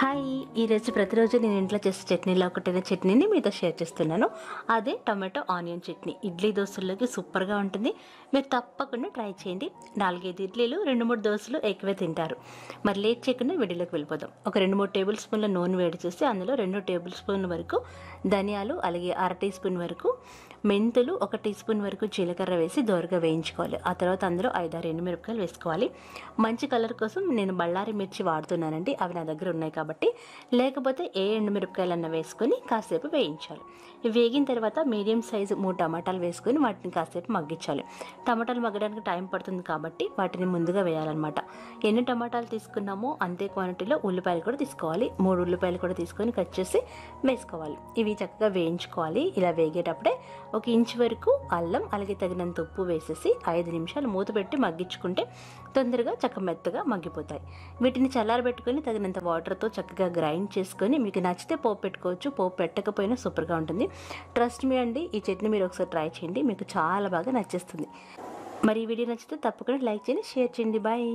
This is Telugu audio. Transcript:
హాయ్ ఈరోజు ప్రతిరోజు నేను ఇంట్లో చేసే చట్నీలో ఒకటైన చట్నీని మీతో షేర్ చేస్తున్నాను అదే టొమాటో ఆనియన్ చట్నీ ఇడ్లీ దోశల్లోకి సూపర్గా ఉంటుంది మీరు తప్పకుండా ట్రై చేయండి నాలుగైదు ఇడ్లీలు రెండు మూడు దోశలు ఎక్కువే తింటారు మరి లేట్ చేయకుండా వీడియోలోకి వెళ్ళిపోదాం ఒక రెండు మూడు టేబుల్ స్పూన్ల నూనె వేడి చేసి అందులో రెండు టేబుల్ స్పూన్ వరకు ధనియాలు అలాగే అర టీ స్పూన్ వరకు మెంతులు ఒక టీ స్పూన్ వరకు జీలకర్ర వేసి దోరగా వేయించుకోవాలి ఆ తర్వాత అందులో ఐదారు ఎండుమిరపకాయలు వేసుకోవాలి మంచి కలర్ కోసం నేను బళ్ళారి మిర్చి వాడుతున్నానండి అవి నా దగ్గర ఉన్నాయి కాబట్టి కాబట్టి లేకపోతే ఏ మిరపకాయలన్నా వేసుకొని కాసేపు వేయించాలి వేగిన తర్వాత మీడియం సైజు మూడు టమాటాలు వేసుకొని వాటిని కాసేపు మగ్గించాలి టమాటాలు మగ్గడానికి టైం పడుతుంది కాబట్టి వాటిని ముందుగా వేయాలన్నమాట ఎన్ని టమాటాలు తీసుకున్నామో అంతే క్వాంటిటీలో ఉల్లిపాయలు కూడా తీసుకోవాలి మూడు ఉల్లిపాయలు కూడా తీసుకొని కట్ చేసి వేసుకోవాలి ఇవి చక్కగా వేయించుకోవాలి ఇలా వేగేటప్పుడే ఒక ఇంచు వరకు అల్లం అలాగే తగినంత ఉప్పు వేసేసి ఐదు నిమిషాలు మూత పెట్టి మగ్గించుకుంటే తొందరగా చక్క మెత్తగా మగ్గిపోతాయి వీటిని చల్లారబెట్టుకొని తగినంత వాటర్తో చక్కగా గ్రైండ్ చేసుకొని మీకు నచ్చితే పోపు పెట్టుకోవచ్చు పోపు పెట్టకపోయినా సూపర్గా ఉంటుంది ట్రస్ట్ మీ అండి ఈ చట్నీ మీరు ఒకసారి ట్రై చేయండి మీకు చాలా బాగా నచ్చేస్తుంది మరి ఈ వీడియో నచ్చితే తప్పకుండా లైక్ చేయండి షేర్ చేయండి బాయ్